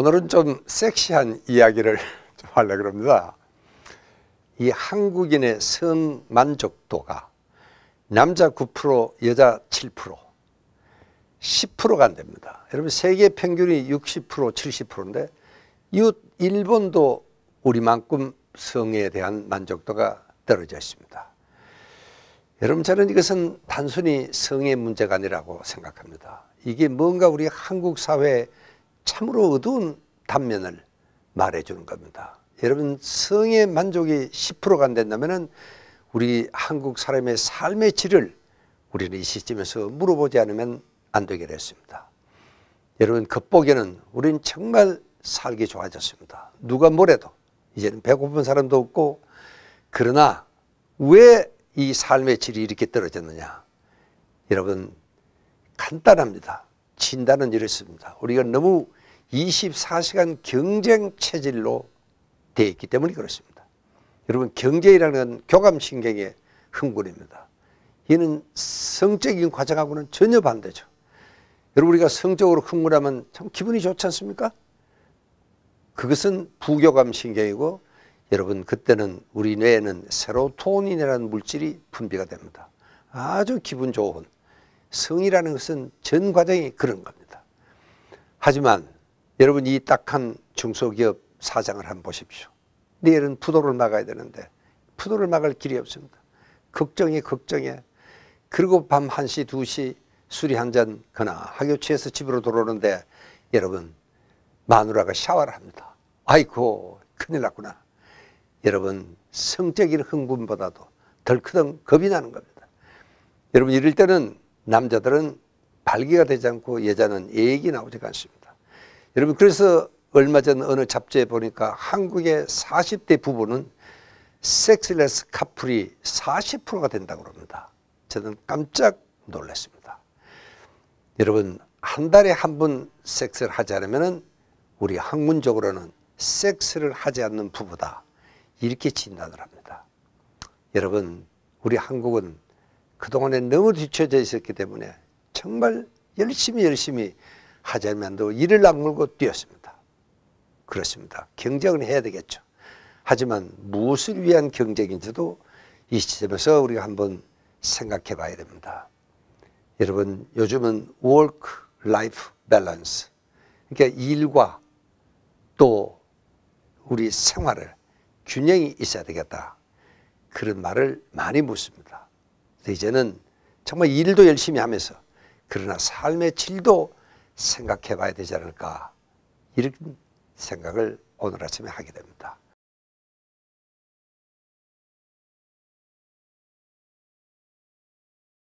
오늘은 좀 섹시한 이야기를 좀 하려고 합니다. 이 한국인의 성 만족도가 남자 9% 여자 7% 10%가 안 됩니다. 여러분 세계 평균이 60% 70%인데 이웃 일본도 우리만큼 성에 대한 만족도가 떨어져 있습니다. 여러분 저는 이것은 단순히 성의 문제가 아니라고 생각합니다. 이게 뭔가 우리 한국 사회에 참으로 어두운 단면을 말해주는 겁니다. 여러분 성의 만족이 10%가 안 된다면 우리 한국 사람의 삶의 질을 우리는 이 시점에서 물어보지 않으면 안 되기로 습니다 여러분 겉보기에는 우리는 정말 살기 좋아졌습니다. 누가 뭐래도 이제는 배고픈 사람도 없고 그러나 왜 이 삶의 질이 이렇게 떨어졌느냐 여러분 간단합니다. 진단은 이렇습니다. 우리가 너무 24시간 경쟁 체질로 되어 있기 때문에 그렇습니다. 여러분 경제이라는 교감신경의 흥분입니다. 이는 성적인 과정하고는 전혀 반대죠. 여러분 우리가 성적으로 흥분하면 참 기분이 좋지 않습니까? 그것은 부교감신경이고 여러분 그때는 우리 뇌에는 세로토닌이라는 물질이 분비가 됩니다. 아주 기분 좋은 성이라는 것은 전 과정이 그런 겁니다. 하지만 여러분 이 딱한 중소기업 사장을 한번 보십시오. 내일은 부도를 막아야 되는데 부도를 막을 길이 없습니다. 걱정이 걱정에 그리고 밤 1시 2시 술이 한잔 거나 하교취해서 집으로 돌아오는데 여러분 마누라가 샤워를 합니다. 아이고 큰일 났구나. 여러분 성적인 흥분보다도 덜크덩 겁이 나는 겁니다. 여러분 이럴 때는 남자들은 발기가 되지 않고 여자는 애기 나오지 않습니다. 여러분 그래서 얼마 전 어느 잡지에 보니까 한국의 40대 부부는 섹스레스 카플이 40%가 된다고 합니다. 저는 깜짝 놀랐습니다. 여러분 한 달에 한 번 섹스를 하지 않으면 우리 학문적으로는 섹스를 하지 않는 부부다 이렇게 진단을 합니다. 여러분 우리 한국은 그동안에 너무 뒤쳐져 있었기 때문에 정말 열심히 열심히 하자면도 이를 악물고 뛰었습니다. 그렇습니다. 경쟁을 해야 되겠죠. 하지만 무엇을 위한 경쟁인지도 이 시점에서 우리가 한번 생각해 봐야 됩니다. 여러분 요즘은 work life balance 그러니까 일과 또 우리 생활을 균형이 있어야 되겠다. 그런 말을 많이 묻습니다. 이제는 정말 일도 열심히 하면서 그러나 삶의 질도 생각해 봐야 되지 않을까 이런 생각을 오늘 아침에 하게 됩니다.